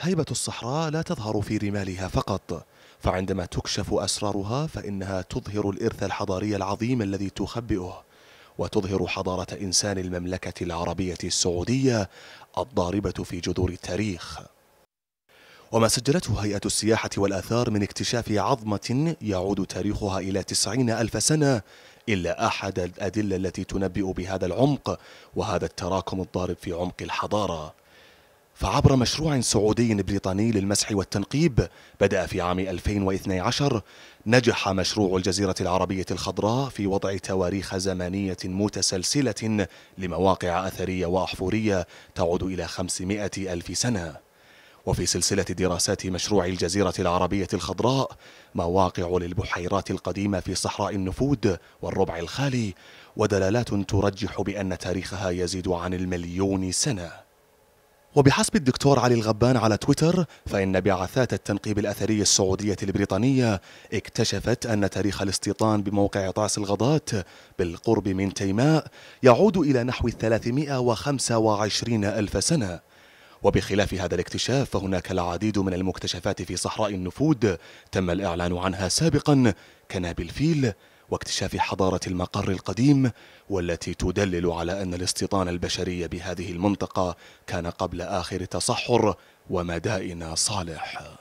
هيبة الصحراء لا تظهر في رمالها فقط فعندما تكشف أسرارها فإنها تظهر الإرث الحضاري العظيم الذي تخبئه وتظهر حضارة إنسان المملكة العربية السعودية الضاربة في جذور التاريخ وما سجلته هيئة السياحة والآثار من اكتشاف عظمة يعود تاريخها إلى تسعين ألف سنة إلا أحد الأدلة التي تنبئ بهذا العمق وهذا التراكم الضارب في عمق الحضارة فعبر مشروع سعودي بريطاني للمسح والتنقيب بدأ في عام 2012 نجح مشروع الجزيرة العربية الخضراء في وضع تواريخ زمانية متسلسلة لمواقع أثرية وأحفورية تعود إلى 500 ألف سنة وفي سلسلة دراسات مشروع الجزيرة العربية الخضراء مواقع للبحيرات القديمة في صحراء النفود والربع الخالي ودلالات ترجح بأن تاريخها يزيد عن المليون سنة وبحسب الدكتور علي الغبان على تويتر فإن بعثات التنقيب الأثري السعودية البريطانية اكتشفت أن تاريخ الاستيطان بموقع طعس الغضات بالقرب من تيماء يعود إلى نحو 325 ألف سنة وبخلاف هذا الاكتشاف فهناك العديد من المكتشفات في صحراء النفود تم الإعلان عنها سابقا كناب الفيل واكتشاف حضارة المقر القديم والتي تدلل على أن الاستيطان البشري بهذه المنطقة كان قبل آخر تصحر ومدائن صالح